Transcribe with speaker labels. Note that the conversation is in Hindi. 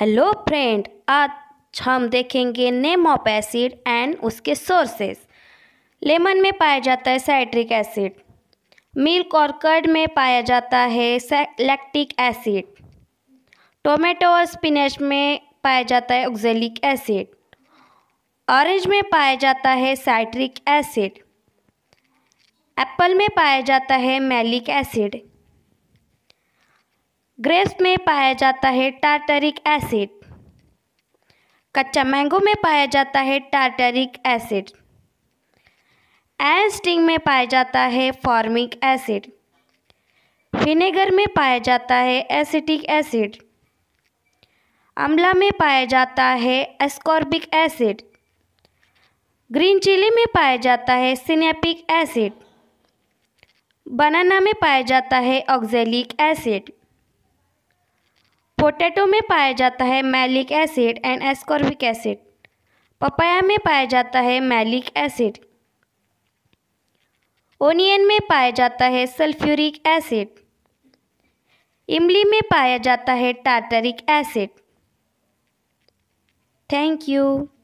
Speaker 1: हेलो फ्रेंड आज हम देखेंगे नेम ऑफ एसिड एंड उसके सोर्सेस लेमन में पाया जाता है साइट्रिक एसिड मिल्क और कर्ड में पाया जाता है लैक्टिक एसिड टोमेटो और स्पिनच में पाया जाता है ऑक्जेलिक एसिड ऑरेंज में पाया जाता है साइट्रिक एसिड एप्पल में पाया जाता है मैलिक एसिड ग्रेप्स में पाया जाता है टार्टरिक एसिड कच्चा मैंगो में पाया जाता है टार्टरिक एसिड एंस्टिंग में पाया जाता है फॉर्मिक एसिड विनेगर में पाया जाता है एसिटिक एसिड अम्ला में पाया जाता है एस्कॉर्बिक एसिड ग्रीन चिली में पाया जाता है सिनेपिक एसिड बनाना में पाया जाता है ऑक्जेलिक एसिड पोटैटो में पाया जाता है malic acid and ascorbic acid papaya में पाया जाता है मैलिक एसिड ओनियन में पाया जाता है सल्फ्यूरिक एसिड इमली में पाया जाता है टार्टरिक एसिड थैंक यू